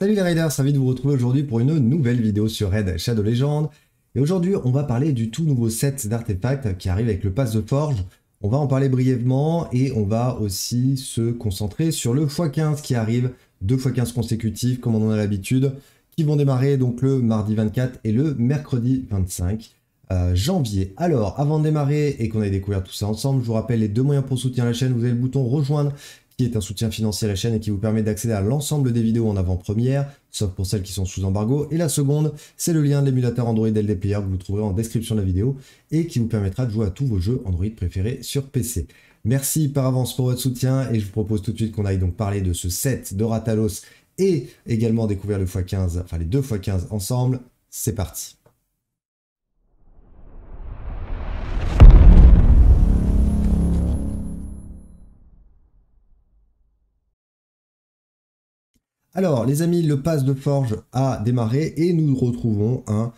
Salut les Raiders, ravi de vous retrouver aujourd'hui pour une nouvelle vidéo sur Raid Shadow Legends Et aujourd'hui, on va parler du tout nouveau set d'artefacts qui arrive avec le pass de forge. On va en parler brièvement et on va aussi se concentrer sur le x15 qui arrive, deux x15 consécutifs comme on en a l'habitude, qui vont démarrer donc le mardi 24 et le mercredi 25 euh, janvier. Alors, avant de démarrer et qu'on ait découvert tout ça ensemble, je vous rappelle les deux moyens pour soutenir la chaîne. Vous avez le bouton rejoindre qui est un soutien financier à la chaîne et qui vous permet d'accéder à l'ensemble des vidéos en avant-première, sauf pour celles qui sont sous embargo. Et la seconde, c'est le lien de l'émulateur Android LD que vous trouverez en description de la vidéo et qui vous permettra de jouer à tous vos jeux Android préférés sur PC. Merci par avance pour votre soutien et je vous propose tout de suite qu'on aille donc parler de ce set de Ratalos et également découvrir le x15, enfin les deux x15 ensemble. C'est parti. Alors, les amis, le pass de forge a démarré et nous retrouvons un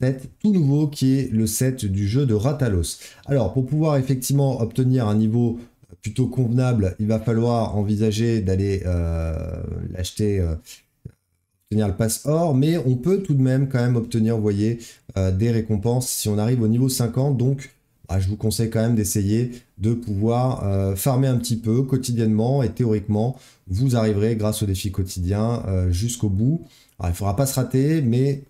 set tout nouveau qui est le set du jeu de Ratalos. Alors, pour pouvoir effectivement obtenir un niveau plutôt convenable, il va falloir envisager d'aller euh, l'acheter, euh, obtenir le pass or, mais on peut tout de même quand même obtenir, vous voyez, euh, des récompenses si on arrive au niveau 50. Donc, bah, je vous conseille quand même d'essayer de pouvoir farmer un petit peu quotidiennement et théoriquement vous arriverez grâce au défi quotidien euh, jusqu'au bout. Alors, il ne faudra pas se rater, mais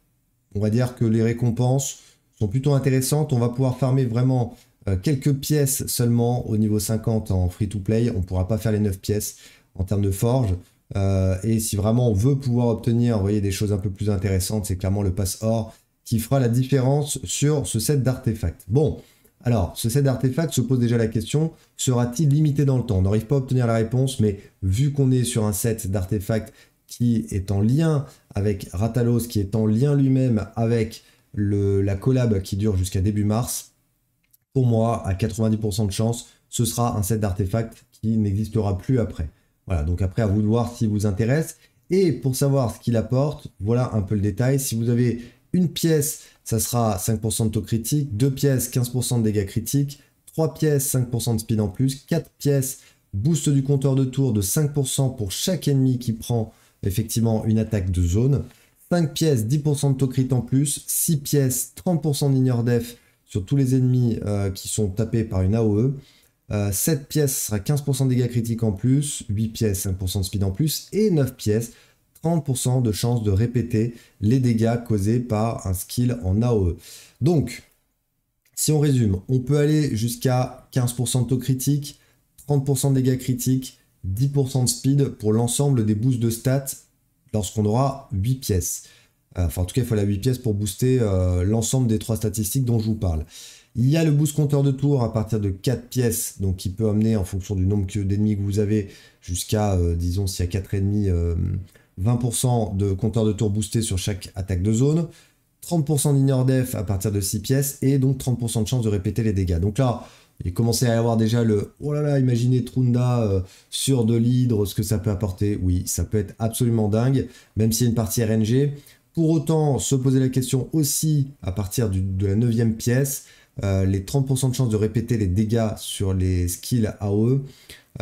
on va dire que les récompenses sont plutôt intéressantes. On va pouvoir farmer vraiment euh, quelques pièces seulement au niveau 50 en free-to-play. On ne pourra pas faire les 9 pièces en termes de forge. Euh, et si vraiment on veut pouvoir obtenir des choses un peu plus intéressantes, c'est clairement le passe or qui fera la différence sur ce set d'artefacts. Bon, alors, ce set d'artefacts se pose déjà la question, sera-t-il limité dans le temps On n'arrive pas à obtenir la réponse, mais vu qu'on est sur un set d'artefacts qui est en lien avec Ratalos, qui est en lien lui-même avec la collab qui dure jusqu'à début mars, pour moi, à 90% de chance, ce sera un set d'artefacts qui n'existera plus après. Voilà, donc après à vous de voir s'il vous intéresse. Et pour savoir ce qu'il apporte, voilà un peu le détail. Si vous avez une pièce, ça sera 5% de taux critique. 2 pièces, 15% de dégâts critiques. 3 pièces, 5% de speed en plus. 4 pièces, boost du compteur de tour de 5% pour chaque ennemi qui prend effectivement une attaque de zone. 5 pièces, 10% de taux crit en plus. 6 pièces, 30% d'ignore def sur tous les ennemis euh, qui sont tapés par une AOE. 7 euh, pièces sera 15% de dégâts critiques en plus, 8 pièces 5% de speed en plus, et 9 pièces 30% de chance de répéter les dégâts causés par un skill en AOE. Donc, si on résume, on peut aller jusqu'à 15% de taux critique, 30% de dégâts critiques, 10% de speed pour l'ensemble des boosts de stats lorsqu'on aura 8 pièces. Euh, enfin, en tout cas, il faut la 8 pièces pour booster euh, l'ensemble des 3 statistiques dont je vous parle. Il y a le boost compteur de tour à partir de 4 pièces, donc qui peut amener en fonction du nombre d'ennemis que vous avez jusqu'à, euh, disons, s'il y a 4 ennemis, 20% de compteur de tour boosté sur chaque attaque de zone, 30% d'ignore def à partir de 6 pièces et donc 30% de chance de répéter les dégâts. Donc là, il commençait à y avoir déjà le oh là là, imaginez Trunda euh, sur de l'hydre, ce que ça peut apporter. Oui, ça peut être absolument dingue, même s'il y a une partie RNG. Pour autant, se poser la question aussi à partir de la 9 pièce, euh, les 30% de chance de répéter les dégâts sur les skills AOE.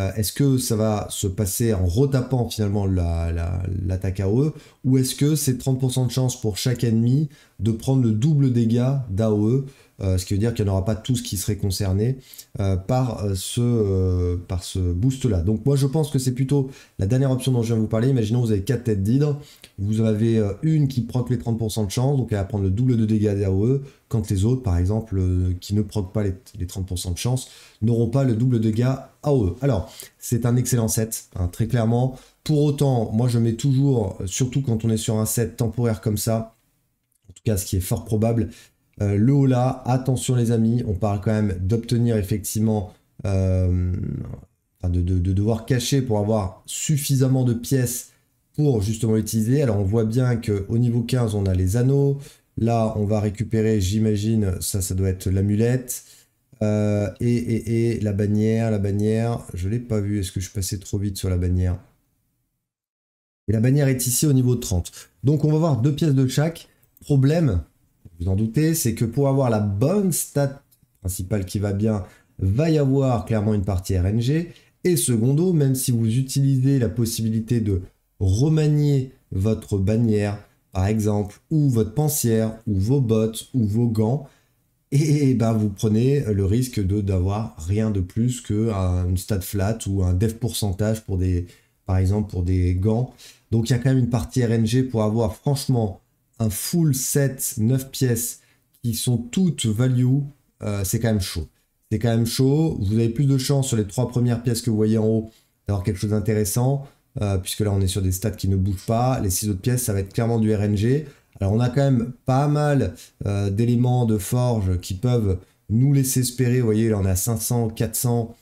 Euh, est-ce que ça va se passer en retapant finalement l'attaque AOE ou est-ce que c'est 30% de chance pour chaque ennemi de prendre le double dégât d'AOE euh, ce qui veut dire qu'il n'y en aura pas tous qui seraient concernés euh, par euh, ce, par ce boost-là. Donc moi je pense que c'est plutôt la dernière option dont je viens de vous parler. Imaginons vous avez 4 têtes d'hydre, vous avez une qui proc les 30% de chance, donc elle va prendre le double de dégâts d'AOE, quand les autres, par exemple, qui ne proc pas les, 30% de chance, n'auront pas le double de dégâts AOE. Alors, c'est un excellent set, hein, très clairement. Pour autant, moi je mets toujours, surtout quand on est sur un set temporaire comme ça, en tout cas ce qui est fort probable, euh, le haut-là, attention les amis, on parle quand même d'obtenir effectivement, euh, de, de, devoir cacher pour avoir suffisamment de pièces pour justement l'utiliser. Alors on voit bien qu'au niveau 15, on a les anneaux. Là, on va récupérer, j'imagine, ça, ça doit être l'amulette. Euh, et, et, la bannière, la bannière, je l'ai pas vue, est-ce que je suis passé trop vite sur la bannière Et la bannière est ici au niveau 30. Donc on va voir deux pièces de chaque. Problème, vous en doutez, c'est que pour avoir la bonne stat principale qui va bien, va y avoir clairement une partie RNG. Et secondo, même si vous utilisez la possibilité de remanier votre bannière, par exemple, ou votre pensière, ou vos bottes, ou vos gants, et ben vous prenez le risque de d'avoir rien de plus que stat flat ou un dev pourcentage pour des par exemple pour des gants. Donc il y a quand même une partie RNG pour avoir franchement un full set 9 pièces qui sont toutes value, euh, c'est quand même chaud. C'est quand même chaud. Vous avez plus de chance sur les trois premières pièces que vous voyez en haut d'avoir quelque chose d'intéressant, euh, puisque là on est sur des stats qui ne bougent pas. Les six autres pièces, ça va être clairement du RNG. Alors on a quand même pas mal euh, d'éléments de forge qui peuvent nous laisser espérer. Vous voyez, là on a 500, 400.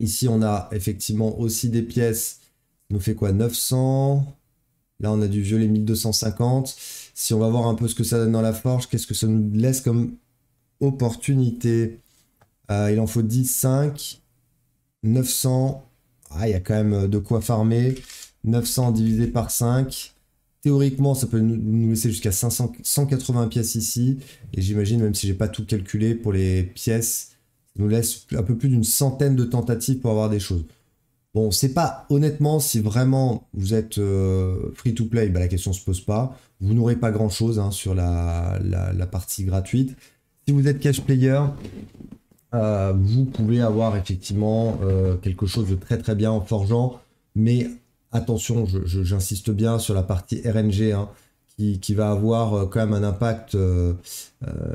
ici on a effectivement aussi des pièces. nous fait quoi 900 Là, on a du violet 1250. Si on va voir un peu ce que ça donne dans la forge, qu'est-ce que ça nous laisse comme opportunité euh, Il en faut 10, 5, 900. Ah, il y a quand même euh, de quoi farmer. 900 divisé par 5. Théoriquement, ça peut nous laisser jusqu'à 180 pièces ici. Et j'imagine, même si j'ai pas tout calculé pour les pièces, ça nous laisse un peu plus d'une centaine de tentatives pour avoir des choses. Bon, c'est pas honnêtement si vraiment vous êtes euh, free to play, bah, la question se pose pas. Vous n'aurez pas grand chose hein, sur la, partie gratuite. Si vous êtes cash player, euh, vous pouvez avoir effectivement euh, quelque chose de très très bien en forgeant, mais attention, j'insiste bien sur la partie RNG. Hein, qui, qui, va avoir quand même un impact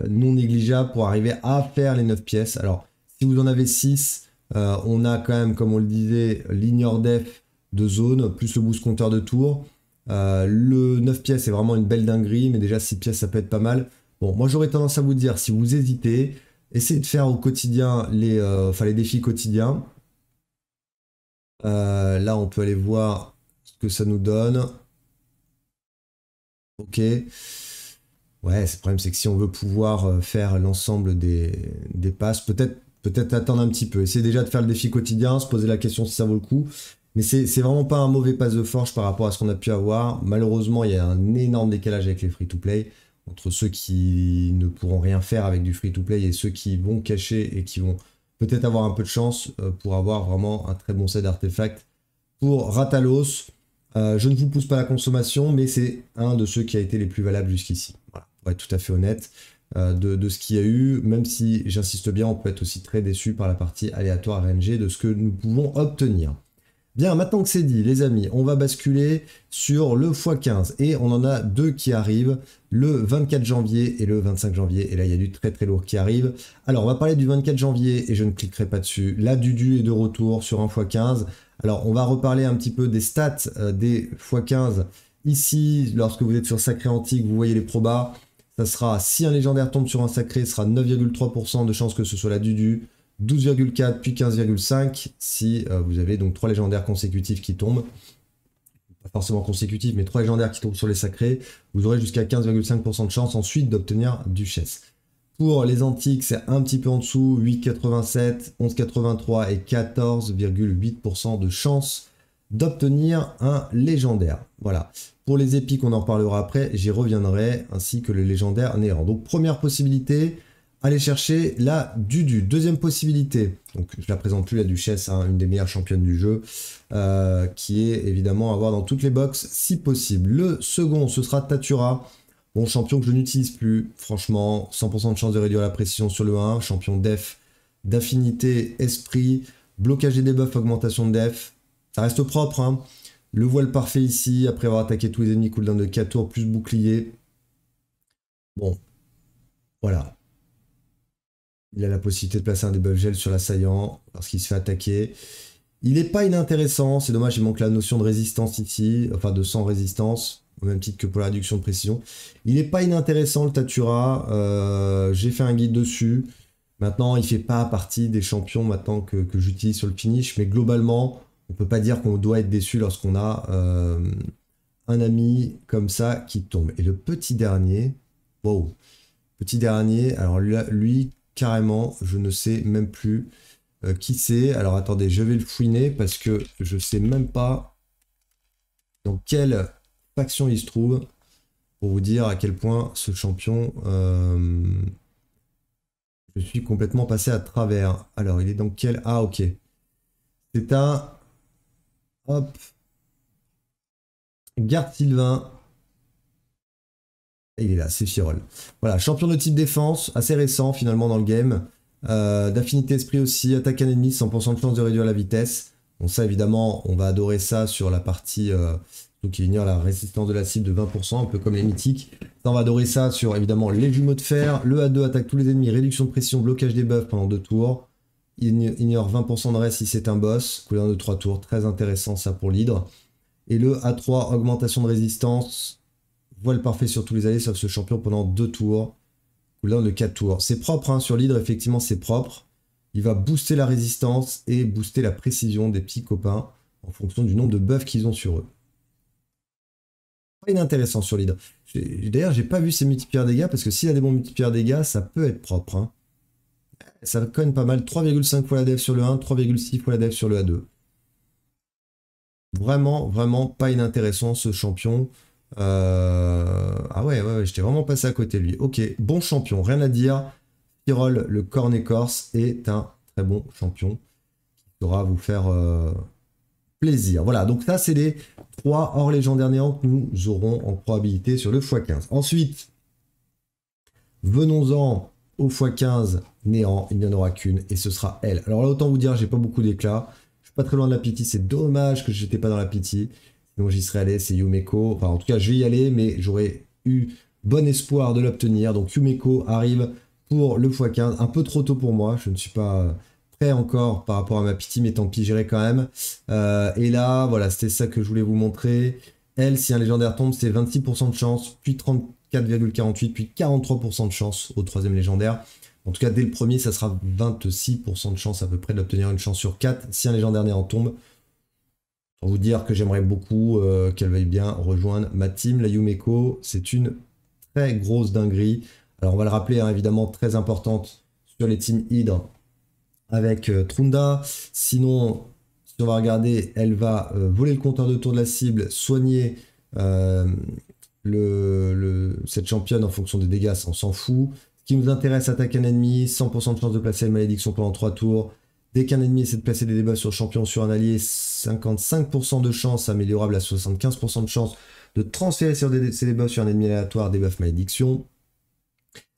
non négligeable pour arriver à faire les 9 pièces. Alors, si vous en avez 6, euh, on a quand même, comme on le disait, l'ignore def de zone, plus le boost compteur de tour. Euh, le 9 pièces est vraiment une belle dinguerie, mais déjà 6 pièces, ça peut être pas mal. Bon, moi j'aurais tendance à vous dire, si vous hésitez, essayez de faire au quotidien les, euh, les défis quotidiens. là, on peut aller voir ce que ça nous donne. Ok. Ouais, le problème, c'est que si on veut pouvoir faire l'ensemble des passes, peut-être peut-être attendre un petit peu. Essayer déjà de faire le défi quotidien, se poser la question si ça vaut le coup. Mais c'est vraiment pas un mauvais pass de forge par rapport à ce qu'on a pu avoir. Malheureusement, il y a un énorme décalage avec les free-to-play entre ceux qui ne pourront rien faire avec du free-to-play et ceux qui vont cacher et qui vont peut-être avoir un peu de chance euh, pour avoir vraiment un très bon set d'artefacts. Pour Ratalos, euh, je ne vous pousse pas la consommation, mais c'est un de ceux qui a été les plus valables jusqu'ici. Voilà, pour être tout à fait honnête. Euh, de, ce qu'il y a eu, même si j'insiste bien, on peut être aussi très déçu par la partie aléatoire RNG de ce que nous pouvons obtenir. Bien, maintenant que c'est dit, les amis, on va basculer sur le x15 et on en a deux qui arrivent, le 24 janvier et le 25 janvier. Et là, il y a du très très lourd qui arrive. Alors, on va parler du 24 janvier et je ne cliquerai pas dessus. là, Dudu est de retour sur un x15. Alors, on va reparler un petit peu des stats euh, des x15. Ici, lorsque vous êtes sur Sacré Antique, vous voyez les probas. Ça sera si un légendaire tombe sur un sacré, ce sera 9,3% de chance que ce soit la Dudu. 12,4 puis 15,5 si euh, vous avez donc trois légendaires consécutifs qui tombent. Pas forcément consécutifs, mais trois légendaires qui tombent sur les sacrés. Vous aurez jusqu'à 15,5% de chance ensuite d'obtenir Duchesse. Pour les antiques, c'est un petit peu en dessous, 8,87, 11,83 et 14,8% de chance d'obtenir un légendaire. Voilà les épiques, on en reparlera après, j'y reviendrai, ainsi que le légendaire néant. Donc première possibilité, aller chercher la Dudu. Deuxième possibilité, donc je la présente plus la Duchesse, hein, une des meilleures championnes du jeu, euh, qui est évidemment à avoir dans toutes les boxes si possible. Le second, ce sera Tatura. mon champion que je n'utilise plus, franchement, 100% de chance de réduire la précision sur le 1, champion def, d'affinité, esprit, blocage des debuffs, augmentation de def, ça reste propre, hein. Le voile parfait ici, après avoir attaqué tous les ennemis, cooldown de 4 tours, plus bouclier. Bon, voilà. Il a la possibilité de placer un debuff gel sur l'assaillant lorsqu'il se fait attaquer. Il n'est pas inintéressant, c'est dommage, il manque la notion de résistance ici, enfin de sans résistance, au même titre que pour la réduction de précision. Il n'est pas inintéressant le Tatura, euh, j'ai fait un guide dessus. Maintenant, il ne fait pas partie des champions maintenant que, que j'utilise sur le finish, mais globalement, on peut pas dire qu'on doit être déçu lorsqu'on a euh, un ami comme ça qui tombe. Et le petit dernier, wow, petit dernier, alors lui, lui carrément, je ne sais même plus euh, qui c'est. Alors attendez, je vais le fouiner parce que je sais même pas dans quelle faction il se trouve pour vous dire à quel point ce champion, euh, je suis complètement passé à travers. Alors il est dans quel... Ah ok. C'est un Hop. Garde Sylvain. Et il est là, c'est Firol. Voilà, champion de type défense, assez récent finalement dans le game. Euh, d'affinité esprit aussi, attaque un ennemi, 100% de chance de réduire la vitesse. On ça évidemment, on va adorer ça sur la partie euh, il ignore la résistance de la cible de 20%, un peu comme les mythiques. Ça, on va adorer ça sur évidemment les jumeaux de fer, le A2 attaque tous les ennemis, réduction de pression, blocage des buffs pendant deux tours. Il ignore 20% de reste si c'est un boss, cooldown de 3 tours, très intéressant ça pour l'hydre. Et le A3, augmentation de résistance, voile parfait sur tous les alliés sauf ce champion pendant 2 tours, cooldown de 4 tours. C'est propre hein, sur l'hydre, effectivement c'est propre. Il va booster la résistance et booster la précision des petits copains en fonction du nombre de buffs qu'ils ont sur eux. Pas inintéressant sur l'hydre. D'ailleurs, j'ai pas vu ses multipliers dégâts parce que s'il a des bons multipliers dégâts, ça peut être propre. Hein. Ça cogne pas mal. 3,5 fois la dev sur le 1, 3,6 fois la dev sur le A2. Vraiment, vraiment pas inintéressant ce champion. Euh, ah ouais, ouais, j'étais vraiment passé à côté de lui. Ok, bon champion, rien à dire. Tyrol, le corne corse, est un très bon champion qui saura vous faire euh, plaisir. Voilà, donc ça, c'est les trois hors légendaire néant que nous aurons en probabilité sur le x15. Ensuite, venons-en au x15, néant, il n'y en aura qu'une et ce sera elle. Alors là, autant vous dire, j'ai pas beaucoup d'éclat. Je suis pas très loin de la pitié. c'est dommage que j'étais pas dans la pitié, Sinon, j'y serais allé, c'est Yumeko. Enfin, en tout cas, je vais y aller, mais j'aurais eu bon espoir de l'obtenir. Donc, Yumeko arrive pour le x15, un peu trop tôt pour moi. Je ne suis pas euh, prêt encore par rapport à ma pitié, mais tant pis, j'irai quand même. Euh, et là, voilà, c'était ça que je voulais vous montrer. Elle, si un légendaire tombe, c'est 26% de chance, puis 30 4,48 puis 43% de chance au troisième légendaire. En tout cas, dès le premier, ça sera 26% de chance à peu près d'obtenir une chance sur 4 si un légendaire en tombe. Pour vous dire que j'aimerais beaucoup euh, qu'elle veuille bien rejoindre ma team, la Yumeko. C'est une très grosse dinguerie. Alors on va le rappeler, hein, évidemment, très importante sur les teams Hydre avec euh, Trunda. Sinon, si on va regarder, elle va euh, voler le compteur de tour de la cible, soigner cette championne en fonction des dégâts, on s'en fout. Ce qui nous intéresse, attaque un ennemi, 100% de chance de placer une malédiction pendant 3 tours. Dès qu'un ennemi essaie de placer des débats sur champion sur un allié, 55% de chance, améliorable à 75% de chance de transférer sur des, débats sur un ennemi aléatoire, buffs malédiction.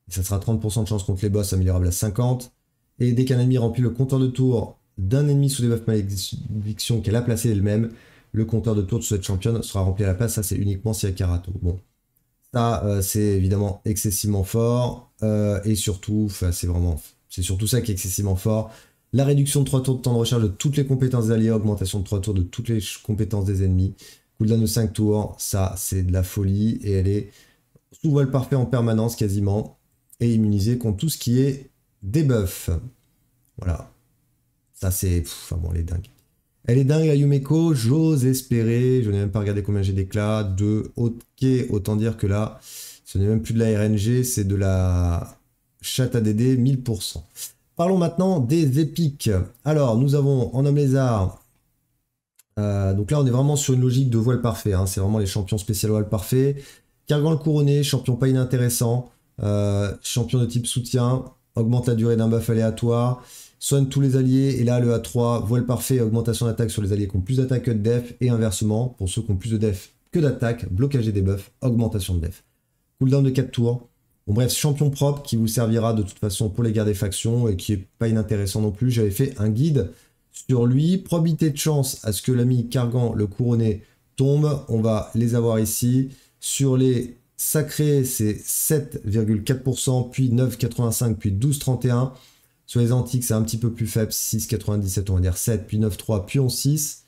ça sera 30% de chance contre les boss, améliorable à 50. Et dès qu'un ennemi remplit le compteur de tour d'un ennemi sous buffs malédiction qu'elle a placé elle-même, le compteur de tour de cette championne sera rempli à la place. Ça, c'est uniquement si elle Karato. Bon, ça, euh, c'est évidemment excessivement fort. Euh, et surtout, c'est vraiment. C'est surtout ça qui est excessivement fort. La réduction de 3 tours de temps de recharge de toutes les compétences alliées, augmentation de 3 tours de toutes les compétences des ennemis. Cooldown de 5 tours, ça c'est de la folie. Et elle est sous voile parfait en permanence quasiment. Et immunisée contre tout ce qui est débuff. Voilà. Ça c'est. Enfin bon, les dingue. Elle est dingue la Yumeko, j'ose espérer, je n'ai même pas regardé combien j'ai d'éclats, de ok, autant dire que là, ce n'est même plus de la RNG, c'est de la chatte ADD 1000%. Parlons maintenant des épiques. Alors, nous avons en homme lézard, euh, donc là on est vraiment sur une logique de voile parfait, hein. c'est vraiment les champions spécial voile parfait. Cargan le couronné, champion pas inintéressant, euh, champion de type soutien, augmente la durée d'un buff aléatoire, Sonne tous les alliés, et là le A3, voile parfait, augmentation d'attaque sur les alliés qui ont plus d'attaque que de def, et inversement, pour ceux qui ont plus de def que d'attaque, blocage des debuffs, augmentation de def. Cooldown de 4 tours. Bon bref, champion propre qui vous servira de toute façon pour les guerres des factions, et qui n'est pas inintéressant non plus. J'avais fait un guide sur lui, Probité de chance à ce que l'ami Cargan, le couronné, tombe. On va les avoir ici. Sur les sacrés, c'est 7,4%, puis 9,85, puis 12,31%. Sur les antiques, c'est un petit peu plus faible, 6,97, on va dire 7, puis 9,3, puis 11,6.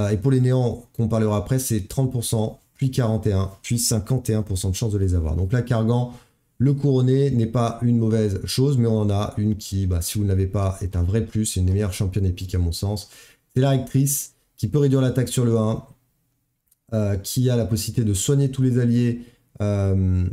Euh, et pour les néants qu'on parlera après, c'est 30%, puis 41, puis 51% de chance de les avoir. Donc la Cargan, le couronné n'est pas une mauvaise chose, mais on en a une qui, bah, si vous ne l'avez pas, est un vrai plus, c'est une des meilleures championnes épiques à mon sens. C'est la rectrice qui peut réduire l'attaque sur le 1, euh, qui a la possibilité de soigner tous les alliés. Euh,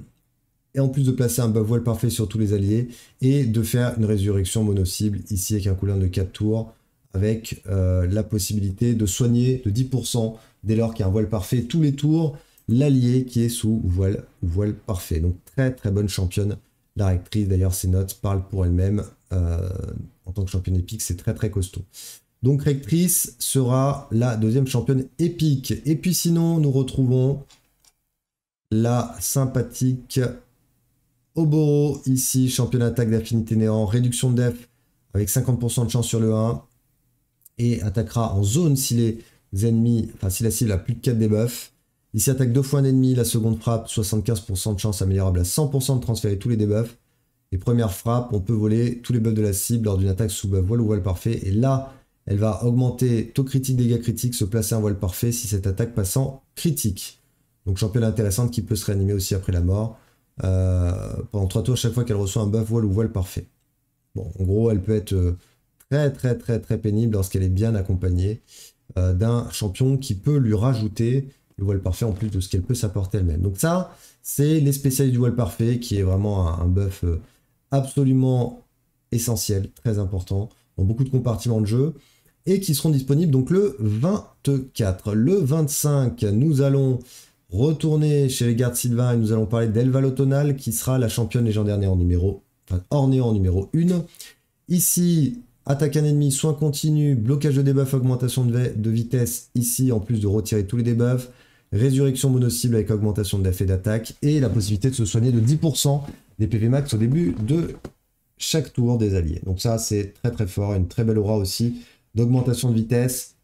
et en plus de placer un bas voile parfait sur tous les alliés, et de faire une résurrection mono-cible, ici avec un couloir de 4 tours, avec euh, la possibilité de soigner de 10% dès lors qu'il y a un voile parfait tous les tours, l'allié qui est sous voile, voile parfait. Donc très très bonne championne, la rectrice, d'ailleurs ses notes parlent pour elle-même, euh, en tant que championne épique, c'est très très costaud. Donc rectrice sera la deuxième championne épique. Et puis sinon, nous retrouvons la sympathique Oboro ici, champion d'attaque d'affinité néant, réduction de def avec 50% de chance sur le 1. Et attaquera en zone si les ennemis, enfin si la cible a plus de 4 debuffs. Ici attaque deux fois un ennemi, la seconde frappe, 75% de chance améliorable à 100% de transférer tous les debuffs. les premières frappes on peut voler tous les buffs de la cible lors d'une attaque sous buff voile ou voile parfait. Et là, elle va augmenter taux critique, dégâts critiques, se placer en voile parfait si cette attaque passant critique. Donc championne intéressante qui peut se réanimer aussi après la mort pendant euh, trois tours chaque fois qu'elle reçoit un buff voile ou voile parfait. Bon, en gros, elle peut être euh, très très très très pénible lorsqu'elle est bien accompagnée euh, d'un champion qui peut lui rajouter le voile parfait en plus de ce qu'elle peut s'apporter elle-même. Donc ça, c'est les spécialistes du voile parfait qui est vraiment un, un buff absolument essentiel, très important, dans beaucoup de compartiments de jeu, et qui seront disponibles donc le 24. Le 25, nous allons retourner chez les gardes Sylvain et nous allons parler d'Elva l'autonale qui sera la championne légendaire en numéro, enfin ornée en numéro 1. Ici, attaque un ennemi, soin continu, blocage de debuff, augmentation de, vitesse. Ici, en plus de retirer tous les debuffs, résurrection mono-cible avec augmentation de l'effet d'attaque et la possibilité de se soigner de 10% des PV max au début de chaque tour des alliés. Donc ça, c'est très très fort, une très belle aura aussi d'augmentation de vitesse.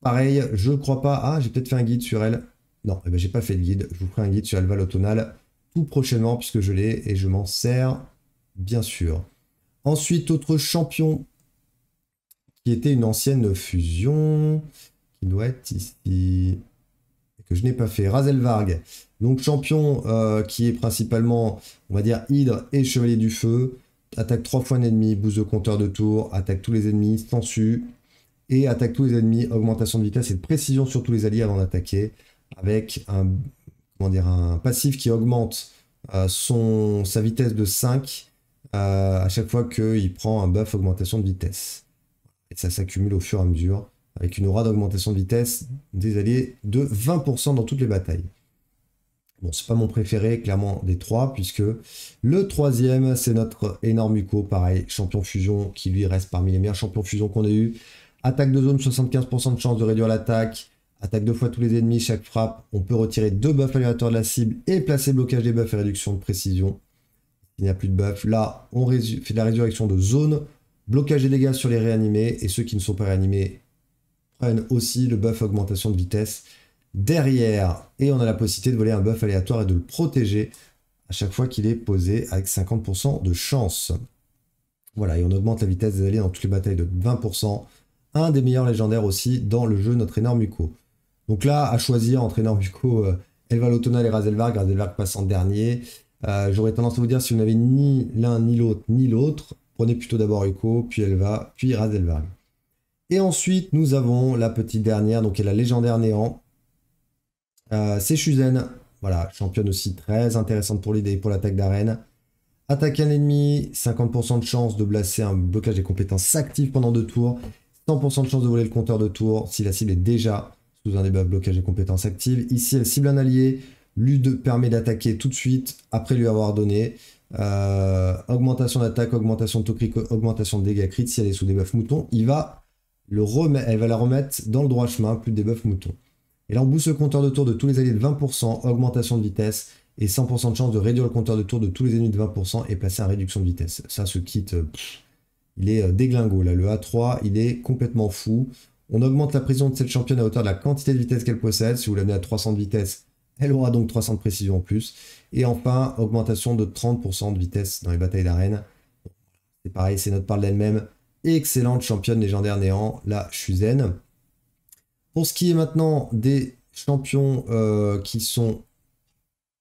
Pareil, je crois pas. Ah, j'ai peut-être fait un guide sur elle. Non, eh ben, j'ai pas fait de guide. Je vous ferai un guide sur Alval Autonal tout prochainement puisque je l'ai et je m'en sers bien sûr. Ensuite, autre champion qui était une ancienne fusion qui doit être ici que je n'ai pas fait, Razelvarg. Donc champion euh, qui est principalement, on va dire, hydre et chevalier du feu. Attaque trois fois un ennemi, boost de compteur de tour, attaque tous les ennemis, stansu, Et attaque tous les ennemis, augmentation de vitesse et de précision sur tous les alliés avant d'attaquer avec un, comment dire, un passif qui augmente euh, son, sa vitesse de 5 euh, à chaque fois qu'il prend un buff augmentation de vitesse. Et ça s'accumule au fur et à mesure, avec une aura d'augmentation de vitesse des alliés de 20% dans toutes les batailles. Bon, c'est pas mon préféré, clairement, des trois, puisque le troisième, c'est notre énorme Uko, pareil, champion fusion, qui lui reste parmi les meilleurs champions fusion qu'on ait eu. Attaque de zone, 75% de chance de réduire l'attaque. Attaque deux fois tous les ennemis, chaque frappe. On peut retirer deux buffs aléatoires de la cible et placer blocage des buffs et réduction de précision. Il n'y a plus de buff. Là, on fait la résurrection de zone. Blocage des dégâts sur les réanimés. Et ceux qui ne sont pas réanimés prennent aussi le buff augmentation de vitesse derrière. Et on a la possibilité de voler un buff aléatoire et de le protéger à chaque fois qu'il est posé avec 50% de chance. Voilà, et on augmente la vitesse des alliés dans toutes les batailles de 20%. Un des meilleurs légendaires aussi dans le jeu Notre énorme Uko. Donc là, à choisir entre Hugo euh, Elva l'Automne et Razelvarg, Razelvarg passe en dernier. Euh, j'aurais tendance à vous dire, si vous n'avez ni l'un, ni l'autre, ni l'autre, prenez plutôt d'abord Echo, puis Elva, puis Razelvarg. Et ensuite, nous avons la petite dernière, donc elle est la légendaire néant. Euh, c'est Shuzen, voilà, championne aussi très intéressante pour l'idée, pour l'attaque d'arène. Attaque un ennemi, 50% de chance de blesser un blocage des compétences s'active pendant deux tours, 100% de chance de voler le compteur de tours si la cible est déjà sous un débat blocage et compétences actives. Ici, elle cible un allié. L'U2 permet d'attaquer tout de suite après lui avoir donné. Euh, augmentation d'attaque, augmentation de taux augmentation de dégâts crit. Si elle est sous débuff mouton, il va le remet, elle va la remettre dans le droit chemin, plus de débuff mouton. Et là, on booste le compteur de tour de tous les alliés de 20%, augmentation de vitesse et 100% de chance de réduire le compteur de tour de tous les ennemis de 20% et placer en réduction de vitesse. Ça, ce kit, il est euh, déglingo. Là, le A3, il est complètement fou. On augmente la prison de cette championne à hauteur de la quantité de vitesse qu'elle possède. Si vous l'amenez à 300 de vitesse, elle aura donc 300 de précision en plus. Et enfin, augmentation de 30% de vitesse dans les batailles d'arène. C'est pareil, c'est notre parle d'elle-même. Excellente championne légendaire néant, la Shuzen. Pour ce qui est maintenant des champions euh, qui sont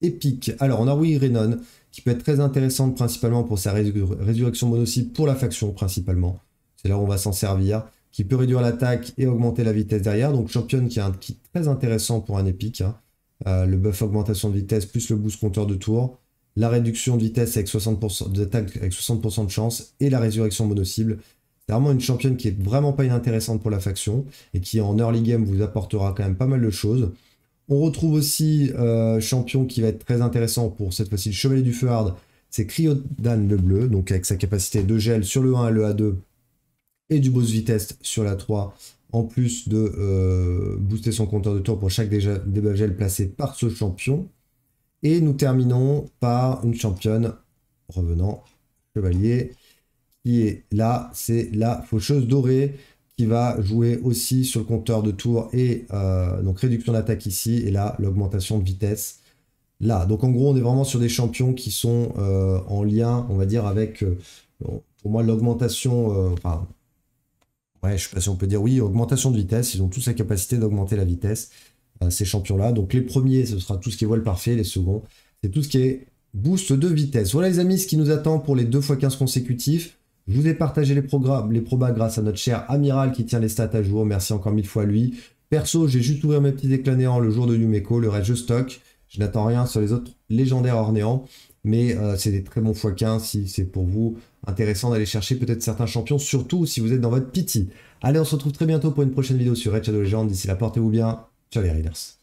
épiques, alors on a oui Renon, qui peut être très intéressante principalement pour sa résurrection monocyte pour la faction principalement. C'est là où on va s'en servir qui peut réduire l'attaque et augmenter la vitesse derrière. Donc championne qui est un kit très intéressant pour un épique. Hein. Euh, le buff augmentation de vitesse plus le boost compteur de tour. La réduction de vitesse avec 60% d'attaque avec 60% de chance. Et la résurrection mono-cible. C'est vraiment une championne qui est vraiment pas inintéressante pour la faction. Et qui en early game vous apportera quand même pas mal de choses. On retrouve aussi euh, champion qui va être très intéressant pour cette fois-ci le chevalier du feu hard. C'est Cryodan le bleu. Donc avec sa capacité de gel sur le 1 et le A2 et du boost vitesse sur la 3, en plus de euh, booster son compteur de tour pour chaque débagel placé par ce champion. Et nous terminons par une championne revenant chevalier qui est là, c'est la faucheuse dorée qui va jouer aussi sur le compteur de tour et euh, donc réduction d'attaque ici et là l'augmentation de vitesse là. Donc en gros on est vraiment sur des champions qui sont euh, en lien on va dire avec pour moi l'augmentation, enfin ouais, je sais pas si on peut dire oui, augmentation de vitesse. Ils ont tous la capacité d'augmenter la vitesse, euh, ces champions-là. Donc les premiers, ce sera tout ce qui est voile parfait. Les seconds, c'est tout ce qui est boost de vitesse. Voilà les amis, ce qui nous attend pour les deux x 15 consécutifs. Je vous ai partagé les programmes, les probas grâce à notre cher Amiral qui tient les stats à jour. Merci encore mille fois à lui. Perso, j'ai juste ouvert mes petits éclats le jour de Numeco. Le reste, je stocke. Je n'attends rien sur les autres légendaires ornéans. Mais euh, c'est des très bons x15 si c'est pour vous. Intéressant d'aller chercher peut-être certains champions, surtout si vous êtes dans votre pity. Allez, on se retrouve très bientôt pour une prochaine vidéo sur Red Shadow Legends. D'ici là, portez-vous bien. Ciao les Raiders.